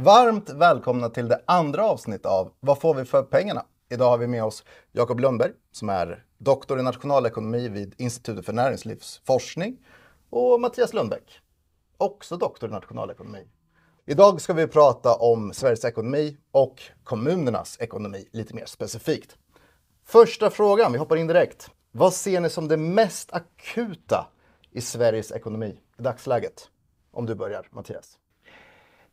Varmt välkomna till det andra avsnittet av Vad får vi för pengarna? Idag har vi med oss Jakob Lundberg som är doktor i nationalekonomi vid Institutet för näringslivsforskning och Mattias Lundbäck, också doktor i nationalekonomi. Idag ska vi prata om Sveriges ekonomi och kommunernas ekonomi lite mer specifikt. Första frågan, vi hoppar in direkt. Vad ser ni som det mest akuta i Sveriges ekonomi i dagsläget? Om du börjar, Mattias.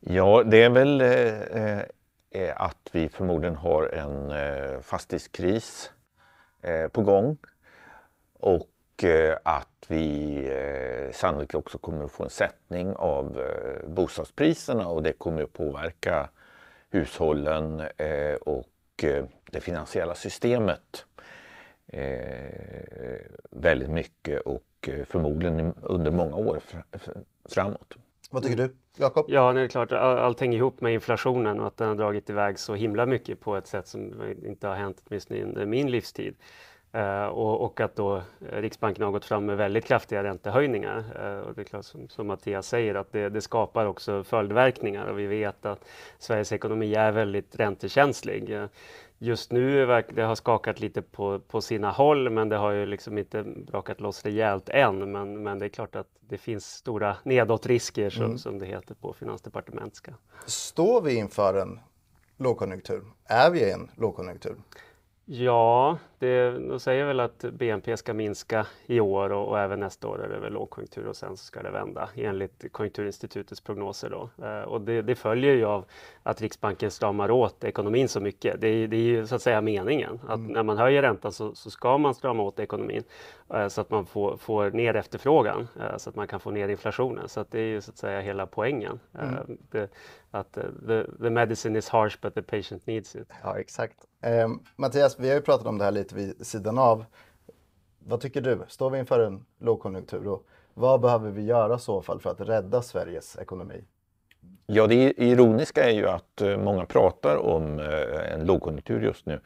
Ja, det är väl eh, eh, eh, att vi förmodligen har en eh, fastighetskris eh, på gång och eh, att vi sannolikt också kommer att få en sättning av eh, bostadspriserna och det kommer att påverka hushållen och det finansiella systemet väldigt mycket och förmodligen under många år framåt. Vad tycker du? Jakob? Ja, det är klart. Allting ihop med inflationen och att den har dragit iväg så himla mycket på ett sätt som inte har hänt åtminstone under min livstid. Uh, och, och, att då Riksbanken har gått fram med väldigt kraftiga räntehöjningar. Uh, och det är klart som, som Mattias säger att det, det, skapar också följdverkningar och vi vet att Sveriges ekonomi är väldigt räntekänslig. Uh, just nu det har skakat lite på, på sina håll men det har ju liksom inte brakat loss rejält än. Men, men det är klart att det finns stora nedåtrisker som, mm. som det heter på finansdepartementska. Står vi inför en lågkonjunktur? Är vi i en lågkonjunktur? Ja, det, de säger väl att BNP ska minska i år och, och, även nästa år är det väl lågkonjunktur och sen så ska det vända enligt Konjunkturinstitutets prognoser. Då. Eh, och det, det, följer ju av att Riksbanken stramar åt ekonomin så mycket. Det, det är ju så att säga meningen att mm. när man höjer räntan så, så, ska man strama åt ekonomin eh, så att man får, får ner efterfrågan eh, så att man kan få ner inflationen. Så att det är ju så att säga hela poängen. Eh, mm. Det, att eh, the, the medicine is harsh but the patient needs it. Ja, exakt. Eh, Mattias, vi har ju pratat om det här lite lite vid sidan av. Vad tycker du? Står vi inför en lågkonjunktur? Och vad behöver vi göra i så fall för att rädda Sveriges ekonomi? Ja, det ironiska är ju att eh, många pratar om eh, en lågkonjunktur just nu.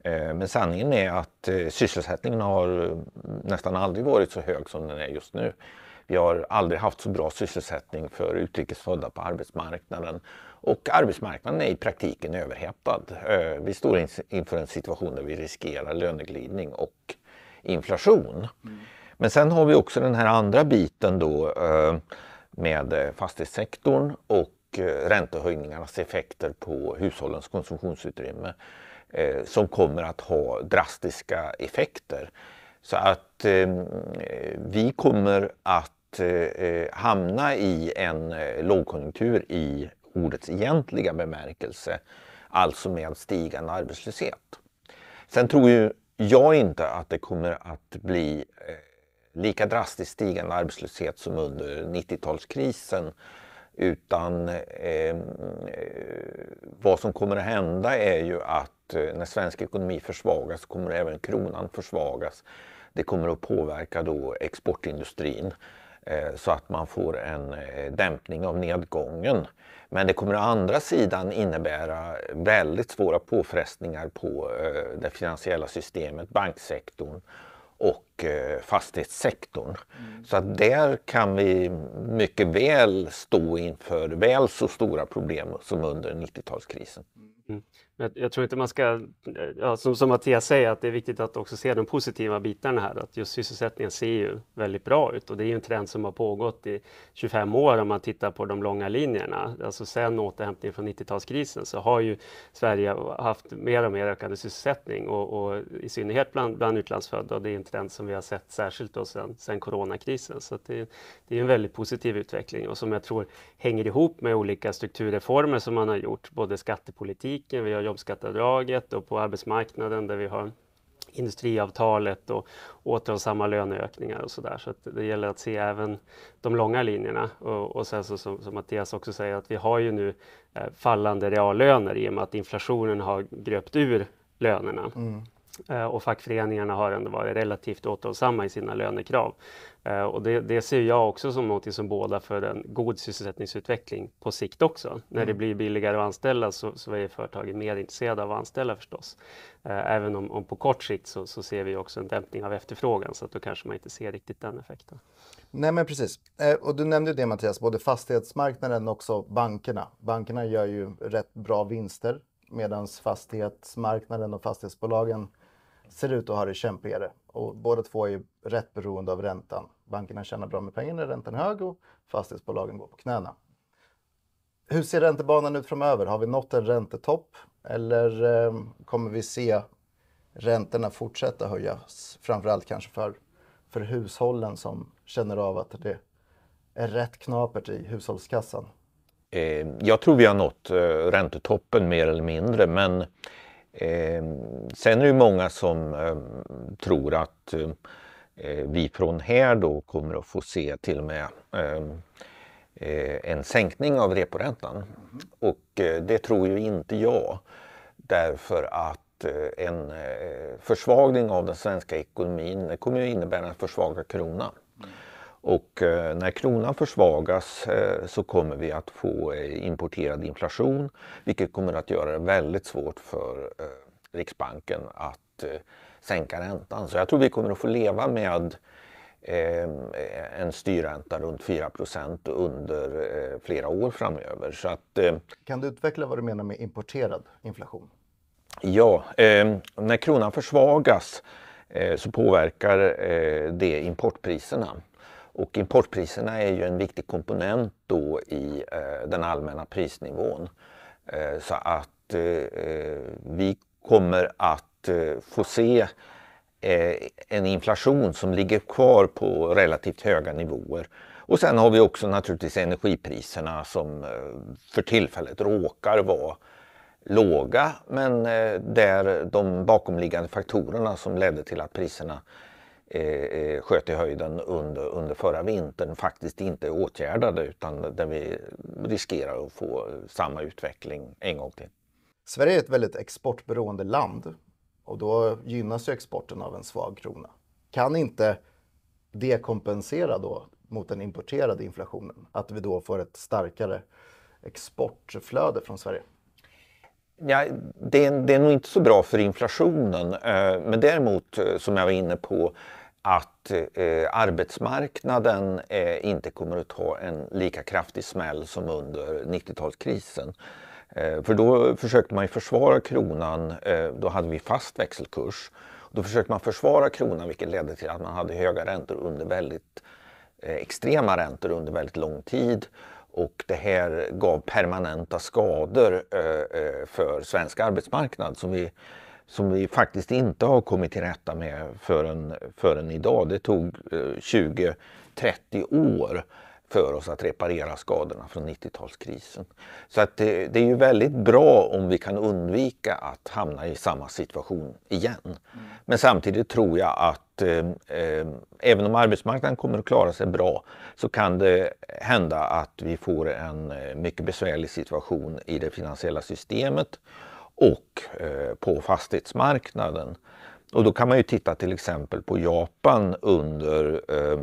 Eh, men sanningen är att sysselsättningen har nästan aldrig varit så hög som den är just nu. Vi har aldrig haft så bra sysselsättning för utrikesfödda på arbetsmarknaden och arbetsmarknaden är i praktiken överhettad. Eh, vi står inför en situation där vi riskerar löneglidning och inflation. Mm. Men sen har vi också den här andra biten då eh, med eh, fastighetssektorn och räntehöjningarnas effekter på hushållens konsumtionsutrymme som kommer att ha drastiska effekter. Så att vi kommer att hamna i en lågkonjunktur i ordets egentliga bemärkelse, alltså med stigande arbetslöshet. Sen tror ju jag inte att det kommer att bli eh, lika drastiskt stigande arbetslöshet som under 90-talskrisen. Utan ehm, eh, vad som kommer att hända är ju att eh, när svensk ekonomi försvagas kommer även kronan försvagas. Det kommer att påverka då exportindustrin eh, så att man får en eh, dämpning av nedgången. Men det kommer å andra sidan innebära väldigt svåra påfrestningar på eh, det finansiella systemet, banksektorn och eh, fastighetssektorn. Mm. Så att där kan vi mycket väl stå inför väl så stora problem som under 90-talskrisen. Mm. Jag, jag tror inte man ska, ja, som, som Mattias säger, att det är viktigt att också se de positiva bitarna här. Att just sysselsättningen ser ju väldigt bra ut och det är ju en trend som har pågått i 25 år om man tittar på de långa linjerna. Alltså sen återhämtningen från 90-talskrisen så har ju Sverige haft mer och mer ökande sysselsättning och, och i synnerhet bland, bland utlandsfödda. Och det är en trend som vi har sett särskilt då sen, sen coronakrisen. Så det, det är en väldigt positiv utveckling och som jag tror hänger ihop med olika strukturreformer som man har gjort, både skattepolitiken, vi har jobbskatteavdraget och på arbetsmarknaden där vi har industriavtalet och återhållsamma löneökningar och sådär. Så, så det gäller att se även de långa linjerna. Och, och sen så, som, som Mattias också säger att vi har ju nu eh, fallande reallöner i och med att inflationen har gröpt ur lönerna. Mm. Eh, och fackföreningarna har ändå varit relativt återhållsamma i sina lönekrav. Eh, och det, det, ser jag också som något som båda för en god sysselsättningsutveckling på sikt också. Mm. När det mm. blir billigare att anställa så, så är företagen mer intresserade av att anställa förstås. Eh, även om, om på kort sikt så, så, ser vi också en dämpning av efterfrågan så att då kanske man inte ser riktigt den effekten. Nej men precis. Och du nämnde det Mattias, både fastighetsmarknaden och bankerna. Bankerna gör ju rätt bra vinster medan fastighetsmarknaden och fastighetsbolagen ser ut att ha det kämpigare. Och båda två är rätt beroende av räntan. Bankerna tjänar bra med pengar när räntan är hög och fastighetsbolagen går på knäna. Hur ser räntebanan ut framöver? Har vi nått en räntetopp eller ehm, kommer vi se räntorna fortsätta höjas? Framförallt kanske för, för hushållen som känner av att det är rätt knapert i hushållskassan. Eh, jag tror vi har nått eh, räntetoppen mer eller mindre men Ehm, sen är det många som ehm, tror att eh, vi från här då kommer att få se till och med ehm, eh, en sänkning av reporäntan. Mm. Och eh, det tror ju inte jag. Därför att en försvagning av den svenska ekonomin kommer att innebära en försvagad krona. Mm. Och eh, när kronan försvagas eh, så kommer vi att få eh, importerad inflation vilket kommer att göra det väldigt svårt för Riksbanken att sänka räntan. Så jag tror vi kommer att få leva med en styrränta runt 4 under flera år framöver. Så att, kan du utveckla vad du menar med importerad inflation? Ja, när kronan försvagas så påverkar det importpriserna. Och importpriserna är ju en viktig komponent då i eh, den allmänna prisnivån. Eh, så att eh, vi kommer att få se en inflation som ligger kvar på relativt höga nivåer. Och sen har vi också naturligtvis energipriserna som för tillfället råkar vara låga men där de bakomliggande faktorerna som ledde till att priserna Eh, eh, sköt i höjden under, under förra vintern faktiskt inte är åtgärdade utan där vi riskerar att få samma utveckling en gång till. Sverige är ett väldigt exportberoende land och då gynnas ju exporten av en svag krona. Kan inte det kompensera då mot den importerade inflationen? Att vi då får ett starkare exportflöde från Sverige? Ja, det, är, det är nog inte så bra för inflationen. Eh, men däremot, eh, som jag var inne på, att eh, arbetsmarknaden inte kommer att ta en lika kraftig smäll som under 90-talskrisen. för då försökte man försvara kronan, då hade vi fast växelkurs. Då försökte man försvara kronan vilket ledde till att man hade höga räntor under väldigt extrema räntor under väldigt lång tid. Och det här gav permanenta skador eh, eh, för svensk arbetsmarknad som vi, som vi faktiskt inte har kommit till rätta med förrän, förrän idag. Det tog 20-30 eh, år för oss att reparera skadorna från 90-talskrisen. Så att det, det, är ju väldigt bra om vi kan undvika att hamna i samma situation igen. Mm. Men samtidigt tror jag att eh, eh, även om arbetsmarknaden kommer att klara sig bra så kan det hända att vi får en eh, mycket besvärlig situation i det finansiella systemet och eh, på fastighetsmarknaden. Och då kan man ju titta till exempel på Japan under eh,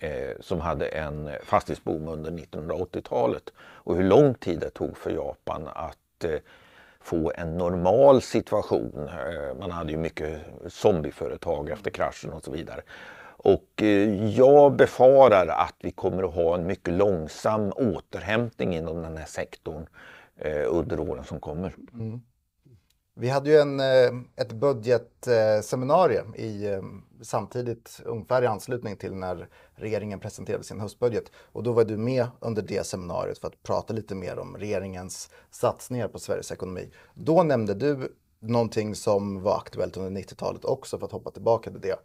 Eh, som hade en fastighetsboom under 1980-talet och hur lång tid det tog för Japan att eh, få en normal situation. Eh, man hade ju mycket zombieföretag efter kraschen och så vidare. Och jag befarar att vi kommer att ha en mycket långsam återhämtning inom den här sektorn under åren som kommer. Mm. Vi hade ju en, eh, ett budgetseminarium i, eh, samtidigt ungefär i anslutning till när regeringen presenterade sin höstbudget. Och då var du med under det seminariet för att prata lite mer om regeringens satsningar på Sveriges ekonomi. Då nämnde du någonting som var aktuellt under 90-talet också för att hoppa tillbaka till det.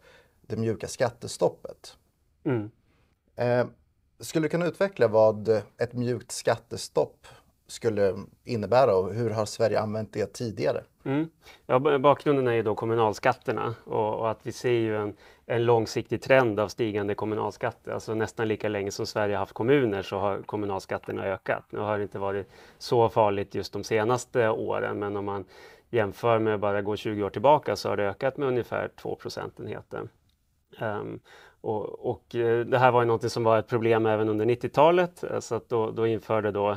Det mjuka skattestoppet. Mm. Eh, skulle du kunna utveckla vad ett mjukt skattestopp skulle innebära och hur har Sverige använt det tidigare? Mm. Ja, bakgrunden är ju då kommunalskatterna och, och, att vi ser ju en, en långsiktig trend av stigande kommunalskatter. Alltså nästan lika länge som Sverige haft kommuner så har kommunalskatterna ökat. Nu har det inte varit så farligt just de senaste åren men om man jämför med bara gå 20 år tillbaka så har det ökat med ungefär 2 procentenheter. Um, och, och, eh, det här var ju något som var ett problem även under 90-talet, eh, så att då, då införde då eh,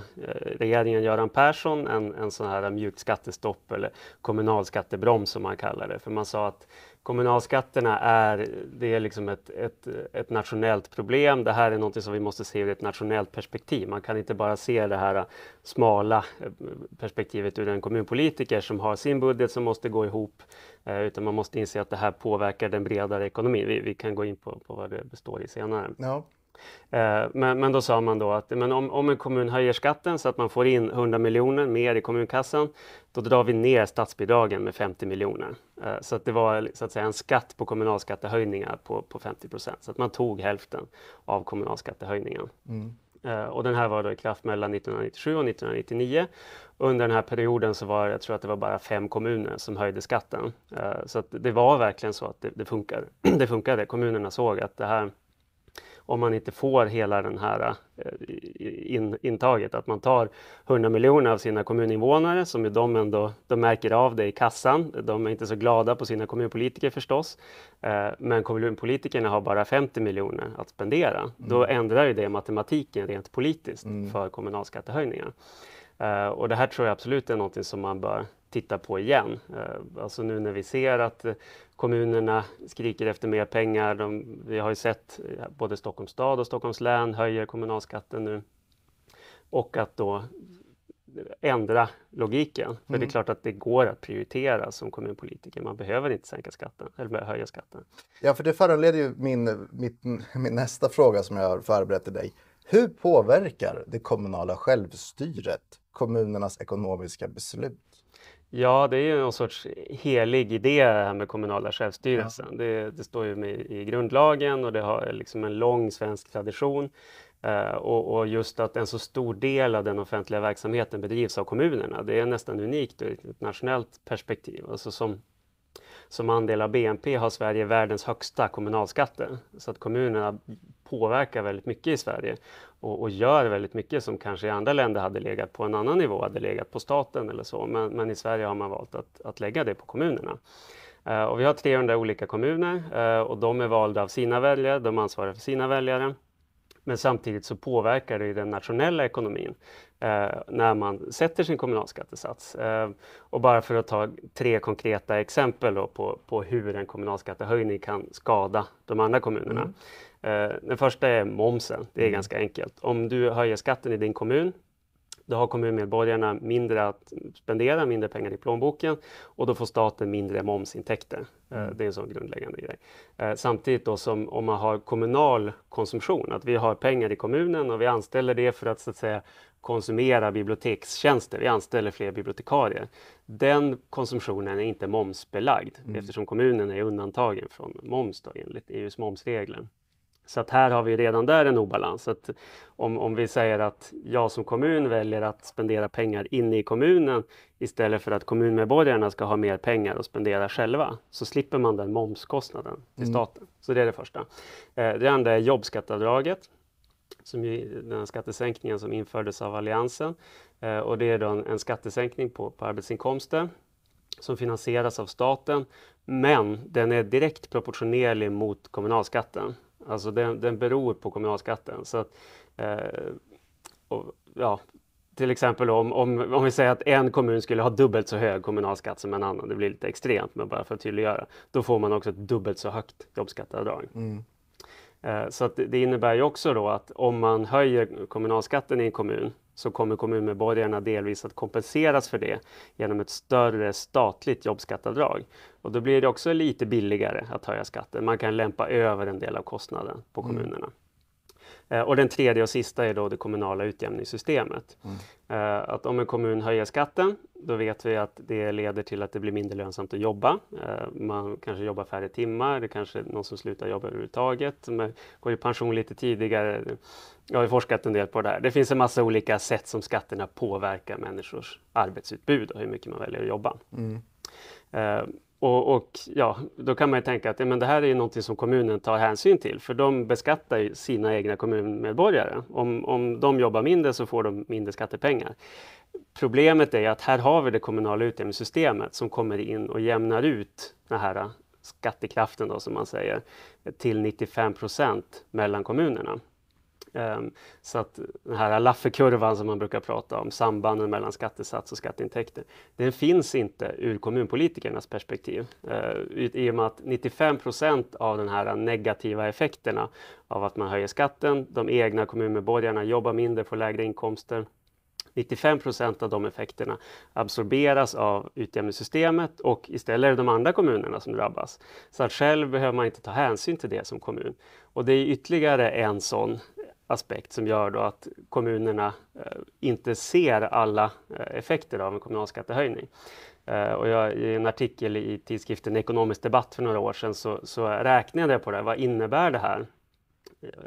regeringen Göran Persson en, en sån här mjukt skattestopp eller kommunalskattebroms som man kallar det, för man sa att kommunalskatterna är, det är liksom ett, ett, ett, nationellt problem. Det här är något som vi måste se ur ett nationellt perspektiv. Man kan inte bara se det här smala eh, perspektivet ur en kommunpolitiker som har sin budget som måste gå ihop, eh, utan man måste inse att det här påverkar den bredare ekonomin. Vi, vi kan gå in på, på vad det består i senare. Ja. Eh, men, men, då sa man då att men om, om, en kommun höjer skatten så att man får in 100 miljoner mer i kommunkassan, då drar vi ner statsbidragen med 50 miljoner. Eh, så att det var så att säga, en skatt på kommunalskattehöjningar på, på 50 procent, så att man tog hälften av kommunalskattehöjningen. Mm. Eh, och den här var då i kraft mellan 1997 och 1999. Under den här perioden så var jag tror att det var bara fem kommuner som höjde skatten. Så att det var verkligen så att det, det, funkar. det funkade. Kommunerna såg att det här om man inte får hela den här eh, in, intaget. Att man tar 100 miljoner av sina kommuninvånare, som ju de ändå de märker av det i kassan. De är inte så glada på sina kommunpolitiker förstås, eh, men kommunpolitikerna har bara 50 miljoner att spendera. Mm. Då ändrar ju det matematiken rent politiskt mm. för kommunalskattehöjningar. Uh, och det här tror jag absolut är någonting som man bör titta på igen. Uh, alltså nu när vi ser att kommunerna skriker efter mer pengar. De, vi har ju sett eh, både Stockholms stad och Stockholms län höjer kommunalskatten nu. Och att då ändra logiken. Mm. det är mm. klart att det går att prioritera som kommunpolitiker. Man behöver inte sänka skatten eller höja skatten. Ja, för det föranleder ju min, mitt, min nästa fråga som jag har förberett till dig. Hur påverkar det kommunala självstyret kommunernas ekonomiska beslut. Ja, det är ju någon sorts helig idé här med kommunala självstyrelsen. Ja. Det, det, står ju med i grundlagen och det har liksom en lång svensk tradition. Uh, och, och, just att en så stor del av den offentliga verksamheten bedrivs av kommunerna, det är nästan unikt ur ett internationellt perspektiv. Alltså som, som andel av BNP har Sverige världens högsta kommunalskatter. Så att kommunerna påverkar väldigt mycket i Sverige och, och, gör väldigt mycket som kanske i andra länder hade legat på en annan nivå, hade legat på staten eller så. Men, men i Sverige har man valt att, att lägga det på kommunerna. Uh, och vi har 300 olika kommuner uh, och de är valda av sina väljare, de ansvarar för sina väljare. Men samtidigt så påverkar det den nationella ekonomin eh, när man sätter sin kommunalskattesats. Eh, och bara för att ta tre konkreta exempel på, på hur en kommunalskattehöjning kan skada de andra kommunerna. Mm. Eh, Den första är momsen. Det är mm. ganska enkelt. Om du höjer skatten i din kommun då har kommunmedborgarna mindre att spendera, mindre pengar i plånboken och då får staten mindre momsintäkter. Eh, mm. Det är en sån grundläggande grej. Eh, samtidigt då som om man har kommunal konsumtion, att vi har pengar i kommunen och vi anställer det för att så att säga konsumera bibliotekstjänster, vi anställer fler bibliotekarier. Den konsumtionen är inte momsbelagd mm. eftersom kommunen är undantagen från moms då, enligt EUs momsregler. Så att här har vi redan där en obalans. Att om, om vi säger att jag som kommun väljer att spendera pengar inne i kommunen istället för att kommunmedborgarna ska ha mer pengar och spendera själva, så slipper man den momskostnaden till mm. staten. Mm. Så det är det första. Eh, det andra är jobbskatteavdraget, som ju, den här skattesänkningen som infördes av Alliansen. Eh, och det är då en, en skattesänkning på, på arbetsinkomster som finansieras av staten, men den är direkt proportionerlig mot kommunalskatten. Alltså den, den beror på kommunalskatten. Så att, eh, och, ja, till exempel om, om, om vi säger att en kommun skulle ha dubbelt så hög kommunalskatt som en annan, det blir lite extremt, men bara för att tydliggöra, då får man också ett dubbelt så högt jobbskatteavdrag. Mm. Eh, så det innebär ju också då att om man höjer kommunalskatten i en kommun så kommer kommunmedborgarna delvis att kompenseras för det genom ett större statligt jobbskatteavdrag. Och då blir det också lite billigare att höja skatten. Man kan lämpa över en del av kostnaden på mm. kommunerna. Mm. Eh, och den tredje och sista är då det kommunala utjämningssystemet. Mm. Att om en kommun höjer skatten, då vet vi att det leder till att det blir mindre lönsamt att jobba. Eh, man kanske jobbar färre timmar, det kanske är någon som slutar jobba överhuvudtaget, man går i pension lite tidigare. Jag har forskat en del på det här. Det finns en massa olika sätt som skatterna påverkar människors arbetsutbud och hur mycket man väljer att jobba. Mm. Och, och, ja, då kan man ju tänka att ja, men det här är någonting som kommunen tar hänsyn till, för de beskattar ju sina egna kommunmedborgare. Om, om de jobbar mindre så får de mindre skattepengar. Problemet är att här har vi det kommunala utjämningssystemet som kommer in och jämnar ut den här skattekraften, då, som man säger, till 95 procent mellan kommunerna. Ehm, så att den här Lafferkurvan som man brukar prata om, sambanden mellan skattesats och skatteintäkter, den finns inte ur kommunpolitikernas perspektiv. Ehm, I och med att 95 procent av de här negativa effekterna av att man höjer skatten, de egna kommunmedborgarna jobbar mindre, får lägre inkomster, 95 procent av de effekterna absorberas av utjämningssystemet och istället är det de andra kommunerna som drabbas. Så att själv behöver man inte ta hänsyn till det som kommun. Och det är ytterligare en sån aspekt som gör då att kommunerna eh, inte ser alla eh, effekter av en kommunalskattehöjning. Eh, och jag, I en artikel i tidskriften Ekonomisk debatt för några år sedan så, så räknade jag på det. Vad innebär det här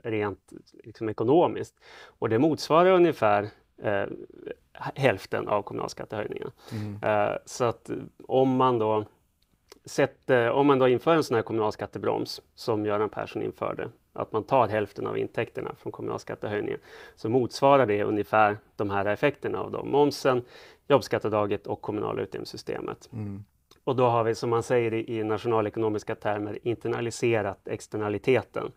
rent liksom, ekonomiskt? Och det motsvarar ungefär eh, hälften av kommunalskattehöjningen. Mm. Eh, så att om man då Sätt, om man då inför en sån här kommunalskattebroms som Göran Persson införde att man tar hälften av intäkterna från kommunalskattehöjningen, så motsvarar det ungefär de här effekterna av dem. Momsen, jobbskatteavdraget och kommunala utjämningssystemet. Mm. Och då har vi, som man säger i, i nationalekonomiska termer, internaliserat externaliteten.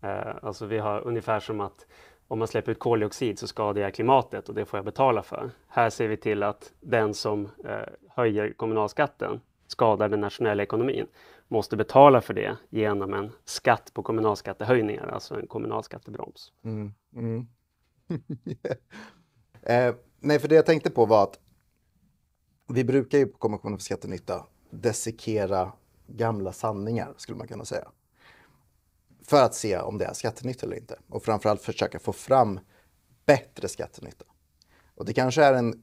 Eh, alltså vi har ungefär som att om man släpper ut koldioxid så skadar jag klimatet och det får jag betala för. Här ser vi till att den som eh, höjer kommunalskatten skadar den nationella ekonomin måste betala för det genom en skatt på kommunalskattehöjningar, alltså en kommunalskattebroms. Mm. Mm. eh, nej, för det jag tänkte på var att vi brukar ju på Kommissionen för skattenytta dissekera gamla sanningar, skulle man kunna säga. För att se om det är skattenytta eller inte. Och framförallt försöka få fram bättre skattenytta. Och det kanske är en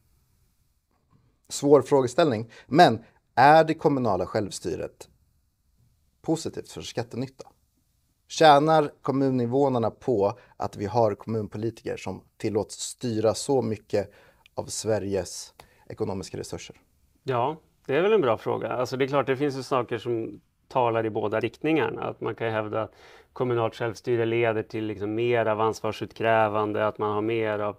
svår frågeställning, men är det kommunala självstyret positivt för skattenytta. Tjänar kommuninvånarna på att vi har kommunpolitiker som tillåts styra så mycket av Sveriges ekonomiska resurser? Ja, det är väl en bra fråga. Alltså det är klart, det finns ju saker som talar i båda riktningarna. Att man kan hävda att kommunalt självstyre leder till liksom mer av ansvarsutkrävande, att man har mer av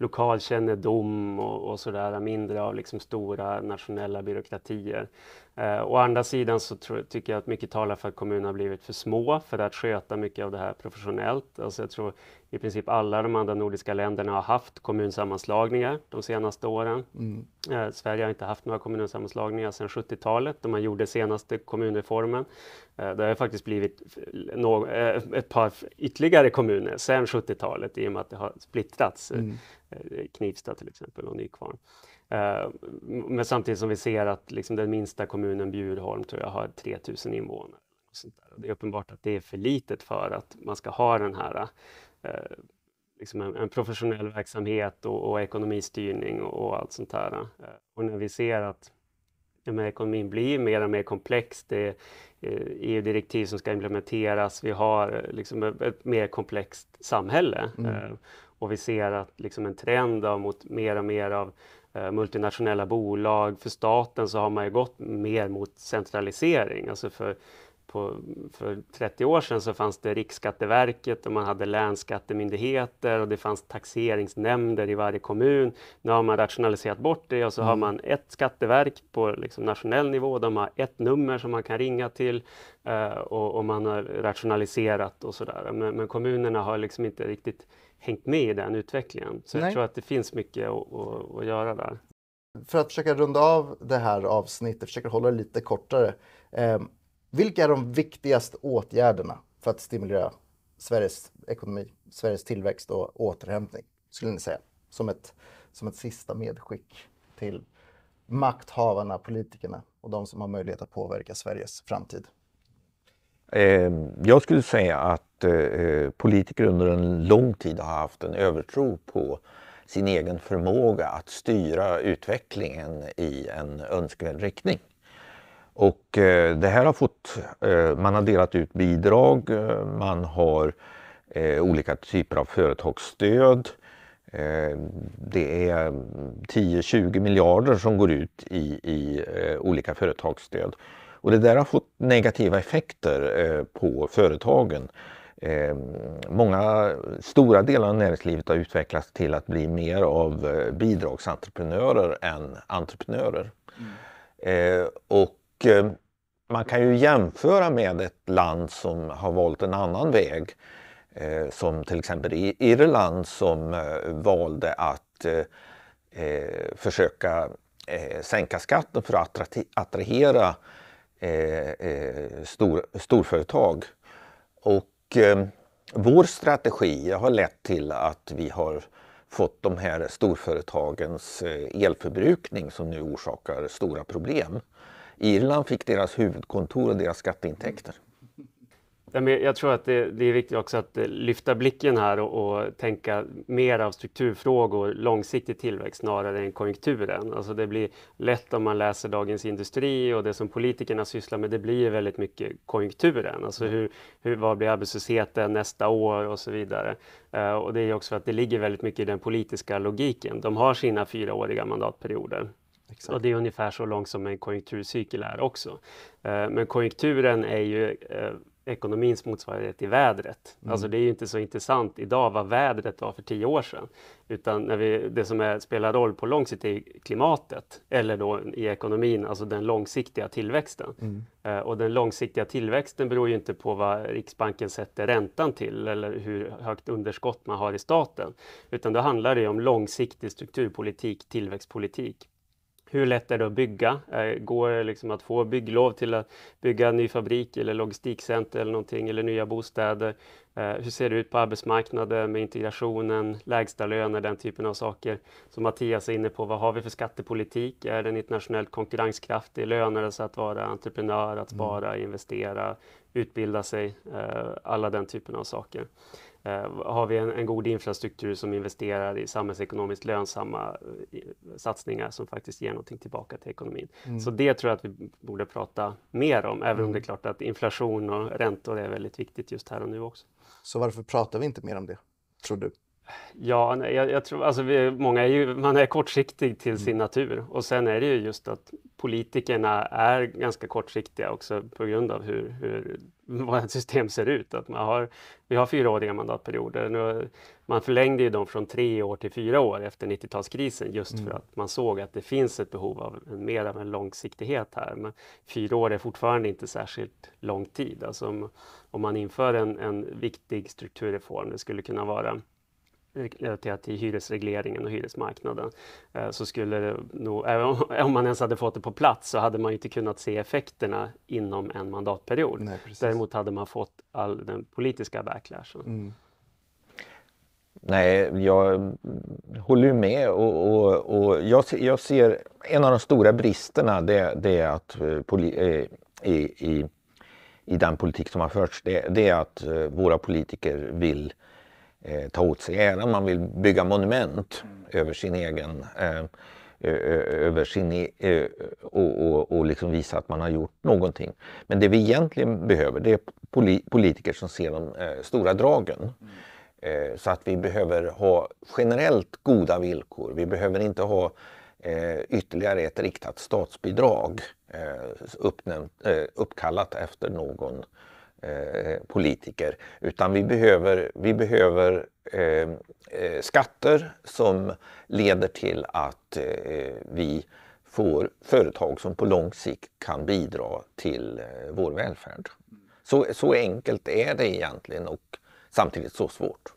lokalkännedom och, och sådär, mindre av liksom stora nationella byråkratier. Eh, å andra sidan så tror, tycker jag att mycket talar för att kommunerna blivit för små för att sköta mycket av det här professionellt. Alltså jag tror i princip alla de andra nordiska länderna har haft kommunsammanslagningar de senaste åren. Mm. Eh, Sverige har inte haft några kommunsammanslagningar sedan 70-talet då man gjorde senaste kommunreformen. Eh, det har faktiskt blivit no eh, ett par ytterligare kommuner sedan 70-talet i och med att det har splittrats. Mm. Eh, eh, Knivsta till exempel och Nykvarn. Eh, men samtidigt som vi ser att liksom den minsta kommunen, Bjurholm, tror jag har 3000 invånare. Och sånt där. Och det är uppenbart att det är för litet för att man ska ha den här eh, liksom en, en, professionell verksamhet och, och ekonomistyrning och, och, allt sånt här. Eh, och när vi ser att ja, ekonomin blir mer och mer komplex, det är EU-direktiv e som ska implementeras, vi har liksom ett mer komplext samhälle. Mm. Och vi ser att liksom en trend mot mer och mer av Eh, multinationella bolag. För staten så har man ju gått mer mot centralisering. Alltså för, på, för 30 år sedan så fanns det Riksskatteverket och man hade länsskattemyndigheter och det fanns taxeringsnämnder i varje kommun. Nu har man rationaliserat bort det och så mm. har man ett skatteverk på liksom nationell nivå. De har ett nummer som man kan ringa till eh, och, och man har rationaliserat och sådär. Men, men kommunerna har liksom inte riktigt hängt med i den utvecklingen. Så Nej. jag tror att det finns mycket att, göra där. För att försöka runda av det här avsnittet, försöka hålla det lite kortare. Eh, vilka är de viktigaste åtgärderna för att stimulera Sveriges ekonomi, Sveriges tillväxt och återhämtning, skulle ni säga? Som ett, som ett sista medskick till makthavarna, politikerna och de som har möjlighet att påverka Sveriges framtid. Eh, jag skulle säga att eh, politiker under en lång tid har haft en övertro på sin egen förmåga att styra utvecklingen i en önskvärd riktning. Och eh, det här har fått, eh, man har delat ut bidrag, eh, man har eh, olika typer av företagsstöd. Det är 10-20 miljarder som går ut i, i olika företagsstöd. Och det där har fått negativa effekter eh, på företagen. Eh, många stora delar av näringslivet har utvecklats till att bli mer av eh, bidragsentreprenörer än entreprenörer. Mm. Och man kan ju jämföra med ett land som har valt en annan väg. Som till exempel Irland som valde att försöka sänka skatten för att attrahera Eh, eh, stor, storföretag. Och eh, vår strategi har lett till att vi har fått de här storföretagens eh, elförbrukning som nu orsakar stora problem. Irland fick deras huvudkontor och deras skatteintäkter. Jag tror att det är viktigt också att eh, lyfta blicken här och, tänka mer av strukturfrågor, långsiktig tillväxt snarare än konjunkturen. Alltså det blir lätt om man läser Dagens Industri och det som politikerna sysslar med, det blir väldigt mycket konjunkturen. Alltså mm. hur, hur, vad blir arbetslösheten nästa år och så vidare. Eh, och det är också att det ligger väldigt mycket i den politiska logiken. De har sina fyraåriga mandatperioder. Exakt. Och det är ungefär så långt som en konjunkturcykel är också. Eh, men konjunkturen är ju ekonomins motsvarighet i vädret. Mm. Alltså det är ju inte så intressant idag vad vädret var för tio år sedan. Utan när vi, det som är, spelar roll på lång sikt är klimatet eller då i ekonomin, alltså den långsiktiga tillväxten. Mm. Eh, och den långsiktiga tillväxten beror ju inte på vad Riksbanken sätter räntan till eller hur högt underskott man har i staten. Utan då handlar det om långsiktig strukturpolitik, tillväxtpolitik hur lätt är det att bygga? Eh, går det liksom att få bygglov till att bygga en ny fabrik eller logistikcenter eller någonting eller nya bostäder? Eh, hur ser det ut på arbetsmarknaden med integrationen, lägsta löner, den typen av saker? Som Mattias är inne på, vad har vi för skattepolitik? Är den internationellt konkurrenskraftig? Lönar det sig att vara entreprenör, att mm. spara, investera, utbilda sig? Eh, alla den typen av saker. Eh, har vi en, en, god infrastruktur som investerar i samhällsekonomiskt lönsamma eh, satsningar som faktiskt ger någonting tillbaka till ekonomin? Mm. Så det tror jag att vi borde prata mer om, även mm. om det är mm. klart att inflation och räntor är väldigt viktigt just här och nu också. Så varför pratar vi inte mer om det, tror du? Ja, nej, jag, jag, tror, alltså vi, många är ju, man är kortsiktig till mm. sin natur och sen är det ju just att politikerna är ganska kortsiktiga också på grund av hur, hur vårt system ser ut. Att man har, vi har fyraåriga mandatperioder. Nu, man förlängde ju dem från tre år till fyra år efter 90-talskrisen just mm. för att man såg att det finns ett behov av mer av en långsiktighet här. Men fyra år är fortfarande inte särskilt lång tid. Alltså om, om man inför en, en viktig strukturreform, det skulle kunna vara relaterat till hyresregleringen och hyresmarknaden eh, så skulle det nog, även om man ens hade fått det på plats så hade man inte kunnat se effekterna inom en mandatperiod. Nej, Däremot hade man fått all den politiska backlashen. Mm. Nej, jag håller med och, och, och jag, jag, ser en av de stora bristerna det, det är att eh, poli, eh, i, i, i den politik som har förts det, det är att våra politiker vill eh, ta åt sig äran, man vill bygga monument mm. över sin egen eh, över sin e, och, och, och liksom visa att man har gjort någonting. Men det vi egentligen behöver det är politiker som ser de eh, stora dragen. Mm. Så att vi behöver ha generellt goda villkor. Vi behöver inte ha eh, ytterligare ett riktat statsbidrag eh, uppnämnt, eh, uppkallat efter någon Eh, politiker. Utan vi behöver, vi behöver eh, eh, skatter som leder till att eh, vi får företag som på lång sikt kan bidra till eh, vår välfärd. Så, så enkelt är det egentligen och samtidigt så svårt.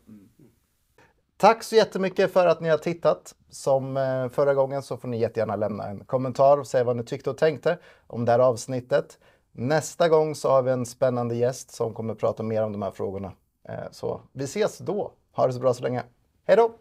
Tack så jättemycket för att ni har tittat. Som eh, förra gången så får ni jättegärna lämna en kommentar och säga vad ni tyckte och tänkte om det här avsnittet. Nästa gång så har vi en spännande gäst som kommer prata mer om de här frågorna. Eh, så vi ses då. Ha det så bra så länge. Hej då!